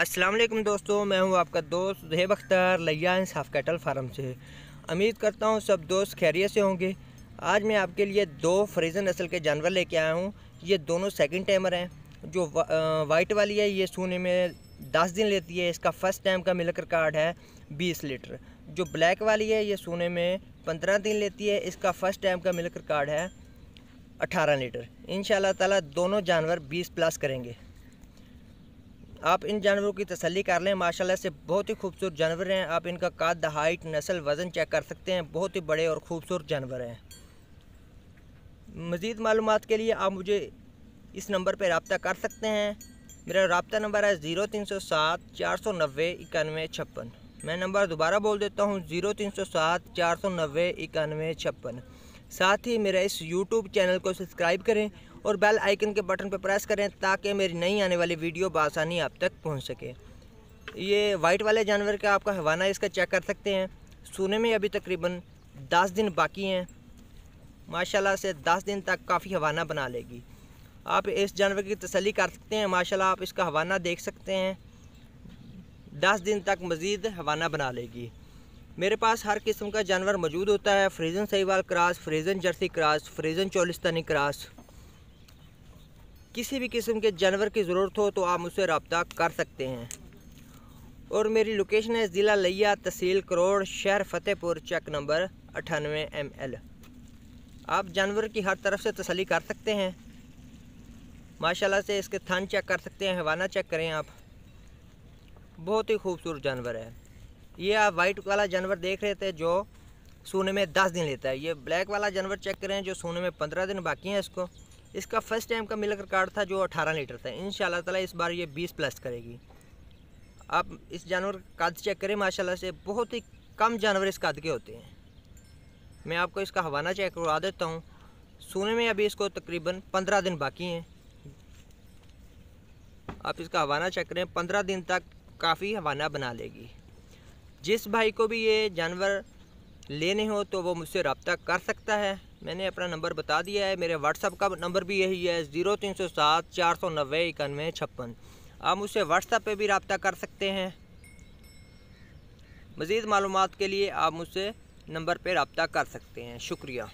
अस्सलाम वालेकुम दोस्तों मैं हूं आपका दोस्त जहेब अख्तर लैया इंसाफ कैटल फार्म से उम्मीद करता हूं सब दोस्त खैरियत से होंगे आज मैं आपके लिए दो फ्रीजन नस्ल के जानवर लेके आया हूं ये दोनों सेकंड टाइमर हैं जो वाइट वाली है ये सोने में दस दिन लेती है इसका फ़र्स्ट टाइम का मिलकर कार्ड है बीस लीटर जो ब्लैक वाली है ये सोने में पंद्रह दिन लेती है इसका फ़र्स्ट टाइम का मिलकर कार्ड है अठारह लीटर इन ताला दोनों जानवर बीस प्लस करेंगे आप इन जानवरों की तसल्ली कर लें माशाल्लाह से बहुत ही खूबसूरत जानवर हैं आप इनका काद हाइट नस्ल वज़न चेक कर सकते हैं बहुत ही बड़े और ख़ूबसूरत जानवर हैं मज़ीद मालूम के लिए आप मुझे इस नंबर पर रबता कर सकते हैं मेरा रबता नंबर है ज़ीरो तीन सौ सात चार सौ नब्बे इक्यानवे छप्पन मैं नंबर दोबारा बोल देता हूँ ज़ीरो तीन सौ सात चार सौ नब्बे इक्यानवे छप्पन साथ ही मेरा इस यूट्यूब चैनल को सब्सक्राइब करें और बेल आइकन के बटन पर प्रेस करें ताकि मेरी नई आने वाली वीडियो बसानी आप तक पहुँच सके ये वाइट वाले जानवर का आपका हवाना इसका चेक कर सकते हैं सोने में अभी तकरीबन दस दिन बाकी हैं माशाल्लाह से दस दिन तक काफ़ी हवाना बना लेगी आप इस जानवर की तसली कर सकते हैं माशाला आप इसका हवाना देख सकते हैं दस दिन तक मज़ीद हवाना बना लेगी मेरे पास हर किस्म का जानवर मौजूद होता है Friesian Sahiwal cross Friesian Jersey cross Friesian Cholistani cross किसी भी किस्म के जानवर की ज़रूरत हो तो आप मुझसे रबता कर सकते हैं और मेरी लोकेशन है ज़िला लिया तहसील करोड़ शहर फतेहपुर चेक नंबर अठानवे एम एल आप जानवर की हर तरफ से तसली कर सकते हैं माशाल्लाह से इसके थन चेक कर सकते हैं हवाना चेक करें आप बहुत ही खूबसूरत जानवर है ये आप वाइट वाला जानवर देख रहे थे जो सोने में दस दिन लेता है ये ब्लैक वाला जानवर चेक करें जो सोने में पंद्रह दिन बाकी हैं इसको इसका फर्स्ट टाइम का मिलकर कार्ड था जो अठारह लीटर था इन ताला इस बार ये बीस प्लस करेगी आप इस जानवर का कद चेक करें माशाल्लाह से बहुत ही कम जानवर इस कद के होते हैं मैं आपको इसका हवाना चेक करवा देता हूँ सोने में अभी इसको तकरीबन पंद्रह दिन बाकी हैं आप इसका हवाना चेक करें पंद्रह दिन तक काफ़ी हवाना बना लेगी जिस भाई को भी ये जानवर लेने हो तो वो मुझसे रबता कर सकता है मैंने अपना नंबर बता दिया है मेरे व्हाट्सअप का नंबर भी यही है ज़ीरो तीन सौ सात चार सौ नब्बे इक्यानवे छप्पन आप मुझसे व्हाट्सअप पर भी रबता कर सकते हैं मज़ीद मालूम के लिए आप मुझसे नंबर पर रबता कर सकते हैं शुक्रिया